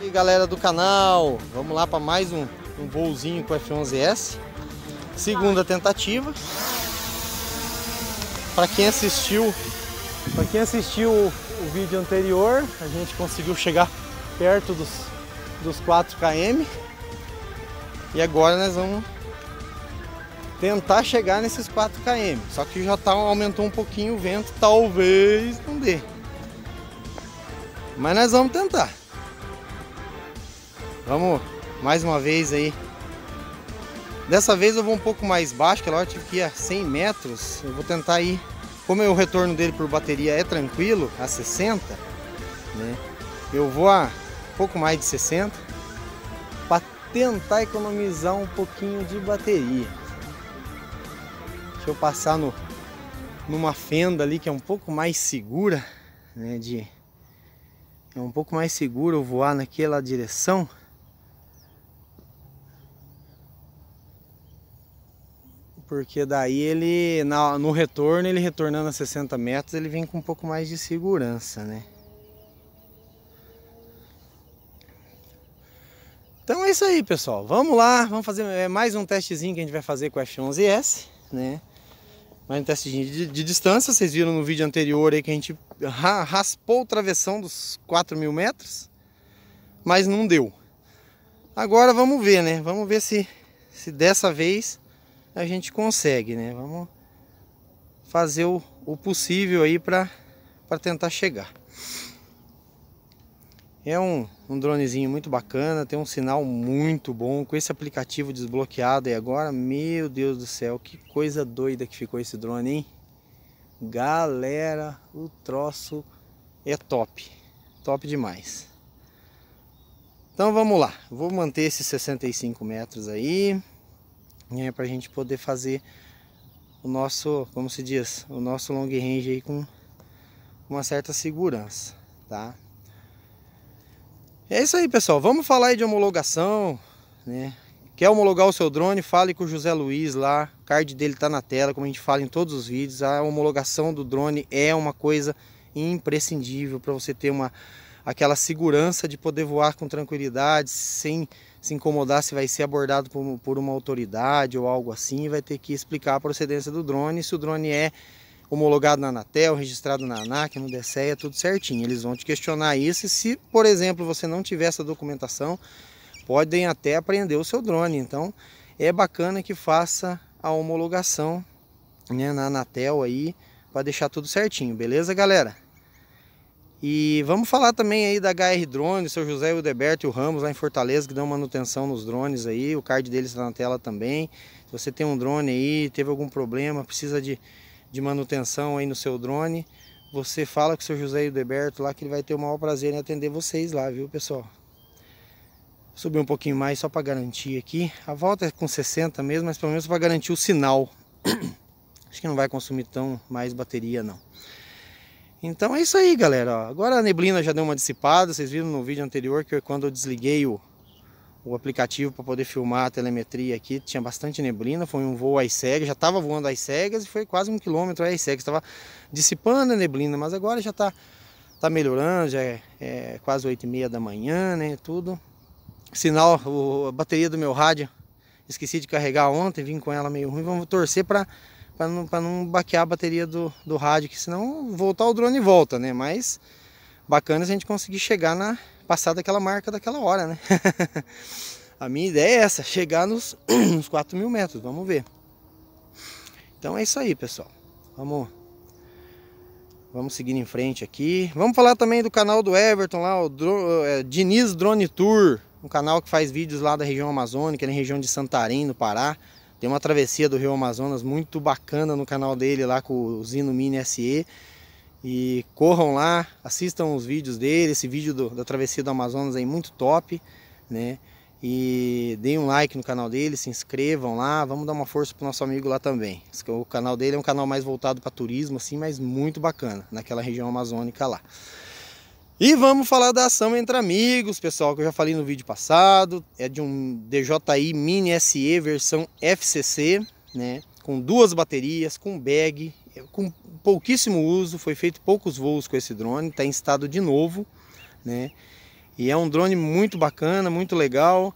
E aí, galera do canal, vamos lá para mais um, um voozinho com F11S. Segunda tentativa. Para quem assistiu, para quem assistiu o, o, vídeo anterior, a gente conseguiu chegar perto dos dos 4 km. E agora nós vamos tentar chegar nesses 4 km. Só que já tá, aumentou um pouquinho o vento, talvez não dê. Mas nós vamos tentar. Vamos mais uma vez aí. Dessa vez eu vou um pouco mais baixo, que lá eu tive que ir a 100 metros. Eu vou tentar ir. Como o retorno dele por bateria é tranquilo, a 60, né? Eu vou a um pouco mais de 60 para tentar economizar um pouquinho de bateria. Deixa eu passar no, numa fenda ali que é um pouco mais segura, né? De, é um pouco mais seguro voar naquela direção. Porque daí ele, na, no retorno, ele retornando a 60 metros, ele vem com um pouco mais de segurança, né? Então é isso aí, pessoal. Vamos lá, vamos fazer é mais um testezinho que a gente vai fazer com o F11S, né? Mas um então, assim, teste de, de, distância, vocês viram no vídeo anterior aí que a gente raspou o travessão dos 4 mil metros, mas não deu. Agora vamos ver, né? Vamos ver se, se dessa vez a gente consegue, né? Vamos fazer o, o possível aí para tentar chegar. É um, um dronezinho muito bacana, tem um sinal muito bom. Com esse aplicativo desbloqueado e agora, meu Deus do céu, que coisa doida que ficou esse drone, hein? Galera, o troço é top, top demais. Então vamos lá, vou manter esses 65 metros aí, né, para a gente poder fazer o nosso, como se diz, o nosso long range aí com uma certa segurança, tá? É isso aí, pessoal. Vamos falar aí de homologação, né? Quer homologar o seu drone? Fale com o José Luiz lá. O card dele tá na tela, como a gente fala em todos os vídeos. A homologação do drone é uma coisa imprescindível para você ter uma aquela segurança de poder voar com tranquilidade, sem se incomodar se vai ser abordado por, por uma autoridade ou algo assim, vai ter que explicar a procedência do drone, se o drone é homologado na Anatel, registrado na ANAC, no DSEA, tudo certinho. Eles vão te questionar isso e se, por exemplo, você não tiver essa documentação, podem até apreender o seu drone. Então, é bacana que faça a homologação né, na Anatel aí, para deixar tudo certinho, beleza, galera? E vamos falar também aí da HR Drone, seu José Udeberto e o Ramos lá em Fortaleza, que dão manutenção nos drones aí, o card deles está na tela também. Se você tem um drone aí, teve algum problema, precisa de de manutenção aí no seu drone, você fala com o seu José Deberto lá que ele vai ter o maior prazer em atender vocês lá, viu pessoal? Subir um pouquinho mais só para garantir aqui. A volta é com 60 mesmo, mas pelo menos para garantir o sinal. Acho que não vai consumir tão mais bateria não. Então é isso aí galera, agora a neblina já deu uma dissipada, vocês viram no vídeo anterior que quando eu desliguei o, o aplicativo para poder filmar a telemetria aqui, tinha bastante neblina, foi um voo às cegas, já estava voando às cegas e foi quase um quilômetro às cegas, estava dissipando a neblina, mas agora já está tá melhorando, já é, é quase oito e meia da manhã, né, tudo. Sinal, o, a bateria do meu rádio, esqueci de carregar ontem, vim com ela meio ruim, vamos torcer para não, não baquear a bateria do, do rádio, que senão voltar o drone volta, né, mas bacana se a gente conseguir chegar na, passar daquela marca daquela hora, né? a minha ideia é essa, chegar nos, nos 4 mil metros, vamos ver. Então é isso aí, pessoal. Vamos, vamos seguir em frente aqui. Vamos falar também do canal do Everton lá, o Dro, é, Diniz Drone Tour. Um canal que faz vídeos lá da região amazônica, na região de Santarém, no Pará. Tem uma travessia do Rio Amazonas muito bacana no canal dele lá com o Zino Mini SE. E corram lá, assistam os vídeos dele, esse vídeo do, da travessia do Amazonas é aí muito top, né? E deem um like no canal dele, se inscrevam lá, vamos dar uma força pro nosso amigo lá também. O canal dele é um canal mais voltado para turismo assim, mas muito bacana, naquela região amazônica lá. E vamos falar da ação entre amigos, pessoal, que eu já falei no vídeo passado. É de um DJI Mini SE versão FCC, né? Com duas baterias, com bag com pouquíssimo uso, foi feito poucos voos com esse drone, está em estado de novo, né? E é um drone muito bacana, muito legal,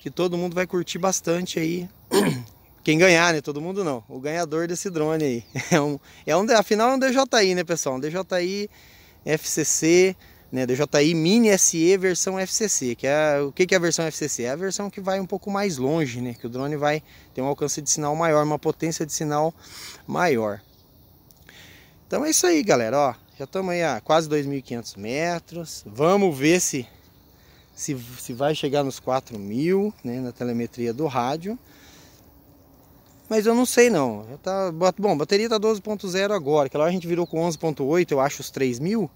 que todo mundo vai curtir bastante aí. Quem ganhar, né? Todo mundo não. O ganhador desse drone aí. É um, é um, afinal é um DJI, né, pessoal? Um DJI FCC, né? DJI Mini SE versão FCC. Que é, o que, é a versão FCC? É a versão que vai um pouco mais longe, né? Que o drone vai ter um alcance de sinal maior, uma potência de sinal maior. Então é isso aí, galera. Ó, já estamos aí a quase 2.500 metros. Vamos ver se, se, se vai chegar nos 4.000, né, na telemetria do rádio. Mas eu não sei não. Já tá, bom, bateria está 12.0 agora. Aquela hora a gente virou com 11.8, eu acho, os 3.000.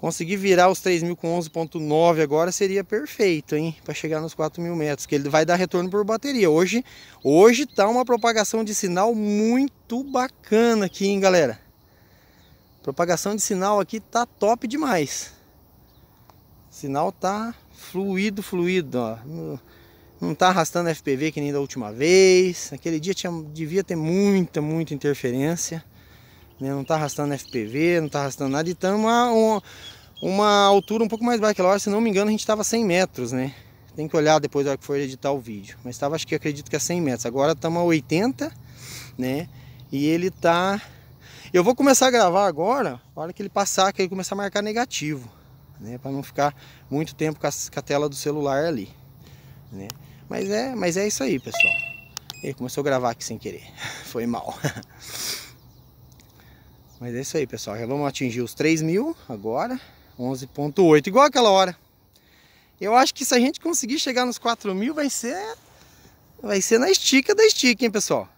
Conseguir virar os 3.000 com 11.9 agora seria perfeito, hein? Para chegar nos 4.000 metros, que ele vai dar retorno por bateria. Hoje, hoje tá uma propagação de sinal muito bacana aqui, hein, galera? Propagação de sinal aqui tá top demais. Sinal tá fluido, fluido, ó. Não tá arrastando FPV que nem da última vez. Aquele dia tinha, devia ter muita, muita interferência. Né? Não tá arrastando FPV, não tá arrastando nada. E estamos a uma, uma, altura um pouco mais baixa. Aquela hora, se não me engano, a gente estava 100 metros, né? Tem que olhar depois hora que for editar o vídeo. Mas estava, acho que acredito que é 100 metros. Agora estamos a 80, né? E ele tá eu vou começar a gravar agora, a hora que ele passar, que ele começar a marcar negativo, né? Para não ficar muito tempo com a, com a, tela do celular ali, né? Mas é, mas é isso aí, pessoal. Ele começou a gravar aqui sem querer, foi mal. mas é isso aí, pessoal. Já vamos atingir os 3 mil agora, 11.8, igual aquela hora. Eu acho que se a gente conseguir chegar nos 4 mil, vai ser, vai ser na estica da estica, hein, pessoal?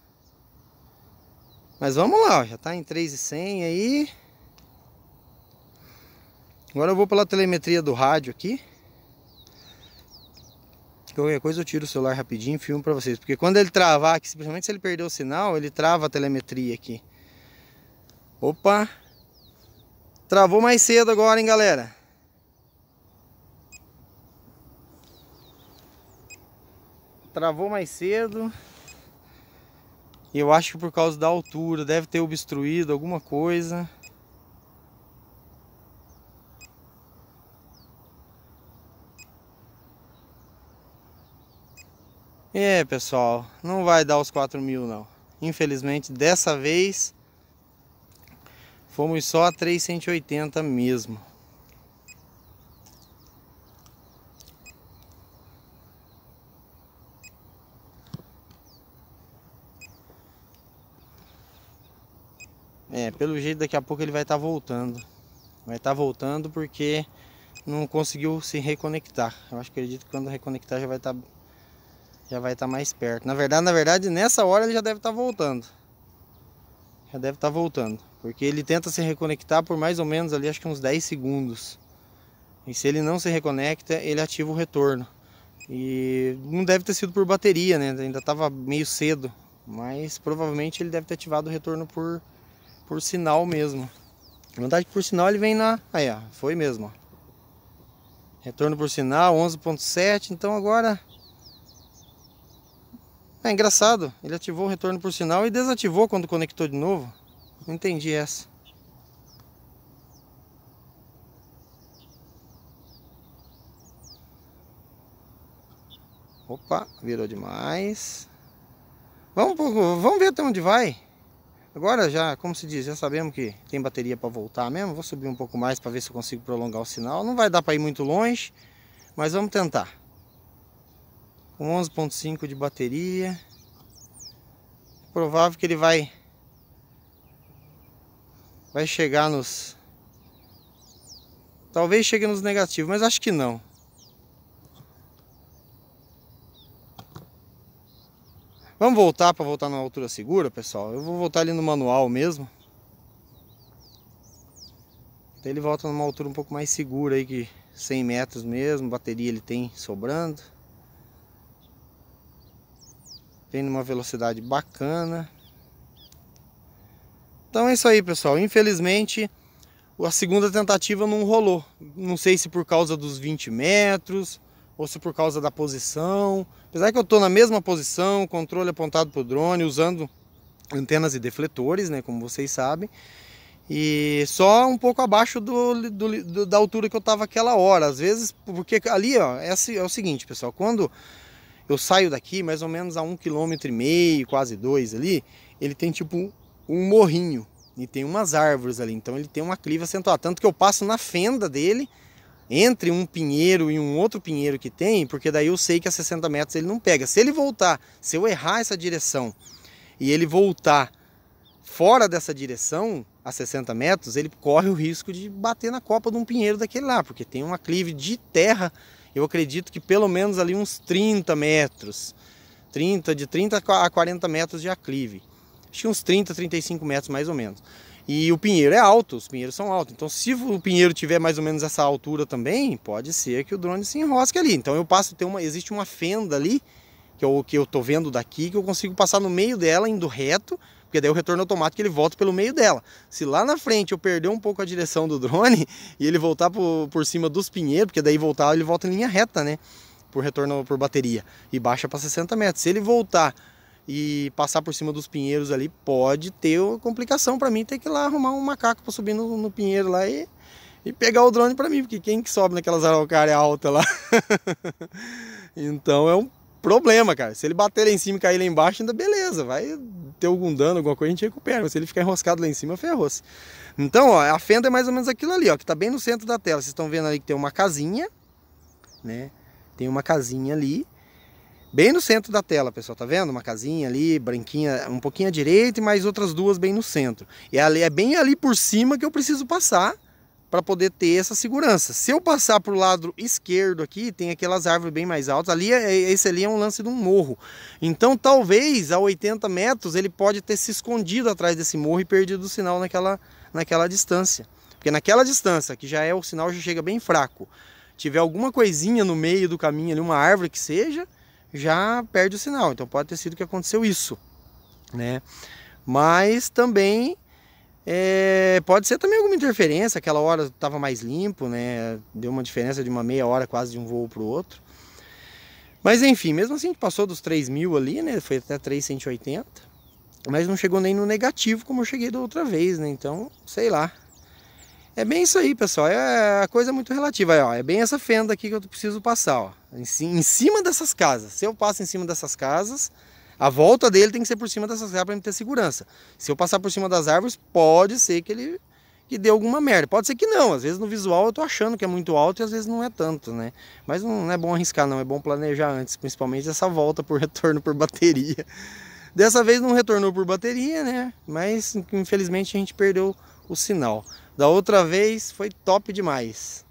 Mas vamos lá, ó, já tá em 3,100 aí. Agora eu vou pela telemetria do rádio aqui. Qualquer coisa eu tiro o celular rapidinho e filmo pra vocês. Porque quando ele travar aqui, principalmente se ele perder o sinal, ele trava a telemetria aqui. Opa! Travou mais cedo agora, hein, galera? Travou mais cedo. E eu acho que por causa da altura, deve ter obstruído alguma coisa. É, pessoal, não vai dar os 4 mil não. Infelizmente, dessa vez, fomos só a 380 mesmo. É, pelo jeito daqui a pouco ele vai estar tá voltando. Vai estar tá voltando porque não conseguiu se reconectar. Eu acho que acredito que quando reconectar já vai estar tá, já vai estar tá mais perto. Na verdade, na verdade, nessa hora ele já deve estar tá voltando. Já deve estar tá voltando, porque ele tenta se reconectar por mais ou menos ali acho que uns 10 segundos. E se ele não se reconecta, ele ativa o retorno. E não deve ter sido por bateria, né? Ainda estava meio cedo, mas provavelmente ele deve ter ativado o retorno por por sinal mesmo. A vantagem por sinal ele vem na... Aí, ó, foi mesmo, ó. Retorno por sinal, 11.7, então agora... É engraçado, ele ativou o retorno por sinal e desativou quando conectou de novo. Não entendi essa. Opa, virou demais. Vamos, vamos ver até onde vai. Agora já, como se diz, já sabemos que tem bateria para voltar mesmo. Vou subir um pouco mais para ver se eu consigo prolongar o sinal. Não vai dar para ir muito longe, mas vamos tentar. Com 11.5 de bateria. Provável que ele vai vai chegar nos talvez chegue nos negativos, mas acho que não. Vamos voltar para voltar na altura segura, pessoal? Eu vou voltar ali no manual mesmo. ele volta numa altura um pouco mais segura aí que 100 metros mesmo, bateria ele tem sobrando. Vem numa velocidade bacana. Então é isso aí, pessoal. Infelizmente, a segunda tentativa não rolou. Não sei se por causa dos 20 metros, ou se por causa da posição. Apesar que eu estou na mesma posição, controle apontado para o drone, usando antenas e defletores, né, como vocês sabem. E só um pouco abaixo do, do, do da altura que eu estava aquela hora. Às vezes, porque ali ó, é, assim, é o seguinte, pessoal, quando eu saio daqui mais ou menos a um quilômetro e meio, quase dois ali, ele tem tipo um morrinho e tem umas árvores ali, então ele tem uma cliva acentuada, tanto que eu passo na fenda dele entre um pinheiro e um outro pinheiro que tem, porque daí eu sei que a 60 metros ele não pega. Se ele voltar, se eu errar essa direção e ele voltar fora dessa direção, a 60 metros, ele corre o risco de bater na copa de um pinheiro daquele lá, porque tem um aclive de terra, eu acredito que pelo menos ali uns 30 metros, 30, de 30 a 40 metros de aclive. Acho que uns 30, 35 metros mais ou menos. E o pinheiro é alto, os pinheiros são altos. Então, se o pinheiro tiver mais ou menos essa altura também, pode ser que o drone se enrosque ali. Então, eu passo, tem uma, existe uma fenda ali, que é o que eu tô vendo daqui, que eu consigo passar no meio dela, indo reto, porque daí o retorno automático ele volta pelo meio dela. Se lá na frente eu perder um pouco a direção do drone e ele voltar por, por cima dos pinheiros, porque daí voltar ele volta em linha reta, né? Por retorno por bateria e baixa para 60 metros. Se ele voltar e passar por cima dos pinheiros ali, pode ter uma complicação para mim ter que ir lá arrumar um macaco para subir no, no, pinheiro lá e, e pegar o drone para mim, porque quem que sobe naquelas araucárias altas lá? então é um problema, cara. Se ele bater lá em cima e cair lá embaixo, ainda beleza, vai ter algum dano, alguma coisa, a gente recupera. Mas se ele ficar enroscado lá em cima, ferrou-se. Então, ó, a fenda é mais ou menos aquilo ali, ó, que tá bem no centro da tela. Vocês estão vendo ali que tem uma casinha, né? Tem uma casinha ali bem no centro da tela, pessoal, tá vendo? Uma casinha ali, branquinha, um pouquinho à direita e mais outras duas bem no centro. E é bem ali por cima que eu preciso passar para poder ter essa segurança. Se eu passar para o lado esquerdo aqui, tem aquelas árvores bem mais altas. Ali, é, é, esse ali é um lance de um morro. Então, talvez a 80 metros ele pode ter se escondido atrás desse morro e perdido o sinal naquela, naquela distância. Porque naquela distância, que já é o sinal já chega bem fraco, tiver alguma coisinha no meio do caminho ali, uma árvore que seja, já perde o sinal. Então pode ter sido que aconteceu isso, né? Mas também é, pode ser também alguma interferência. Aquela hora estava mais limpo, né? Deu uma diferença de uma meia hora quase de um voo para o outro. Mas enfim, mesmo assim passou dos 3 mil ali, né? Foi até 3,180. Mas não chegou nem no negativo como eu cheguei da outra vez, né? Então, sei lá. É bem isso aí, pessoal. É a coisa é muito relativa. Aí, ó, é bem essa fenda aqui que eu preciso passar, ó. Em, em cima dessas casas. Se eu passo em cima dessas casas, a volta dele tem que ser por cima dessas árvores para me ter segurança. Se eu passar por cima das árvores, pode ser que ele que dê alguma merda. Pode ser que não. Às vezes no visual eu tô achando que é muito alto e às vezes não é tanto, né? Mas não é bom arriscar não, é bom planejar antes, principalmente essa volta por retorno por bateria. Dessa vez não retornou por bateria, né? Mas infelizmente a gente perdeu o sinal. Da outra vez foi top demais.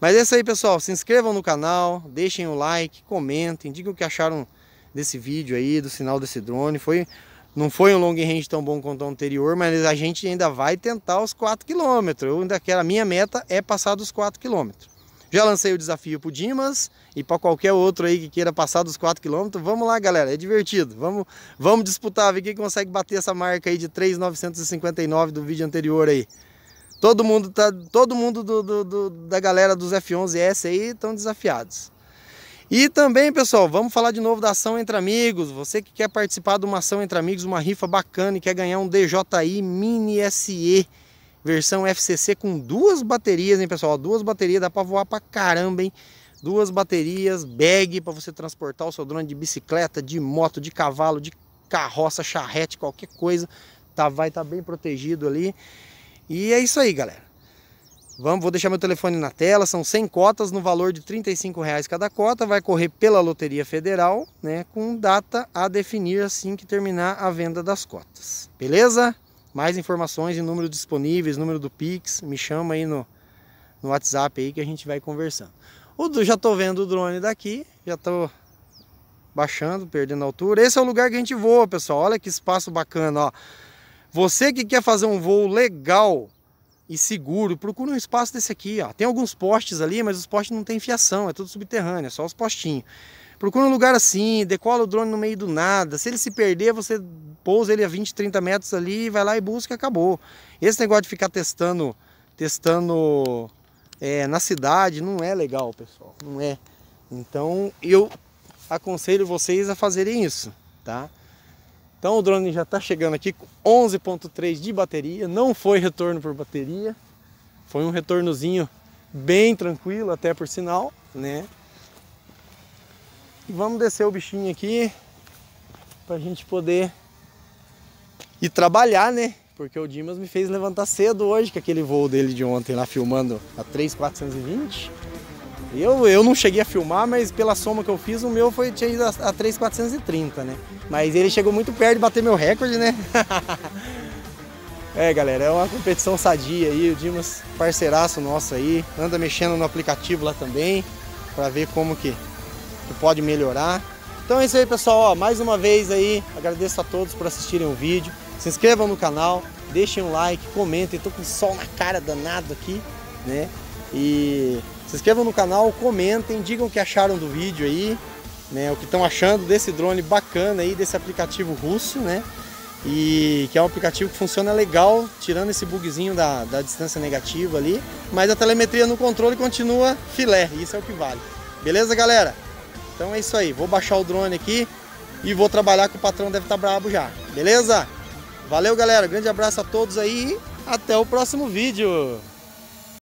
Mas é isso aí, pessoal. Se inscrevam no canal, deixem o like, comentem, digam o que acharam desse vídeo aí, do sinal desse drone. Foi, não foi um long range tão bom quanto o anterior, mas a gente ainda vai tentar os 4 km. Eu ainda quero, a minha meta é passar dos 4 km. Já lancei o desafio pro Dimas e para qualquer outro aí que queira passar dos 4 km. Vamos lá, galera, é divertido. Vamos, vamos disputar, ver quem consegue bater essa marca aí de 3.959 do vídeo anterior aí. Todo mundo, tá, todo mundo do, do, do, da galera dos F11S aí estão desafiados. E também, pessoal, vamos falar de novo da ação entre amigos. Você que quer participar de uma ação entre amigos, uma rifa bacana e quer ganhar um DJI Mini SE Versão FCC com duas baterias, hein, pessoal? Duas baterias, dá para voar para caramba, hein? Duas baterias, bag para você transportar o seu drone de bicicleta, de moto, de cavalo, de carroça, charrete, qualquer coisa. Tá, vai estar tá bem protegido ali. E é isso aí, galera. Vamos, vou deixar meu telefone na tela, são 100 cotas no valor de R$ reais cada cota, vai correr pela Loteria Federal, né, com data a definir assim que terminar a venda das cotas. Beleza? Mais informações e número disponíveis, número do Pix, me chama aí no, no WhatsApp aí que a gente vai conversando. O, já tô vendo o drone daqui, já tô baixando, perdendo altura. Esse é o lugar que a gente voa, pessoal. Olha que espaço bacana, ó. Você que quer fazer um voo legal e seguro, procura um espaço desse aqui, ó. Tem alguns postes ali, mas os postes não tem fiação, é tudo subterrâneo, é só os postinhos. Procura um lugar assim, decola o drone no meio do nada. Se ele se perder, você pousa ele a 20, 30 metros ali, vai lá e busca, acabou. Esse negócio de ficar testando, testando é, na cidade não é legal, pessoal. Não é. Então eu aconselho vocês a fazerem isso, tá? Então o drone já está chegando aqui com 11.3 de bateria, não foi retorno por bateria, foi um retornozinho bem tranquilo até por sinal, né? E vamos descer o bichinho aqui pra gente poder ir trabalhar, né? Porque o Dimas me fez levantar cedo hoje, que aquele voo dele de ontem lá filmando a 3,420. Eu, eu não cheguei a filmar, mas pela soma que eu fiz, o meu foi, tinha ido a, a 3,430, né? Mas ele chegou muito perto de bater meu recorde, né? é, galera, é uma competição sadia aí. O Dimas, parceiraço nosso aí, anda mexendo no aplicativo lá também, para ver como que que pode melhorar. Então é isso aí, pessoal. Ó, mais uma vez aí, agradeço a todos por assistirem o vídeo. Se inscrevam no canal, deixem um like, comentem. Tô com sol na cara danado aqui, né? E se inscrevam no canal, comentem, digam o que acharam do vídeo aí, né? O que estão achando desse drone bacana aí, desse aplicativo russo, né? e que é um aplicativo que funciona legal, tirando esse bugzinho da, da distância negativa ali, mas a telemetria no controle continua filé, isso é o que vale. Beleza, galera? Então é isso aí, vou baixar o drone aqui e vou trabalhar que o patrão deve estar tá brabo já, beleza? Valeu galera, grande abraço a todos aí e até o próximo vídeo!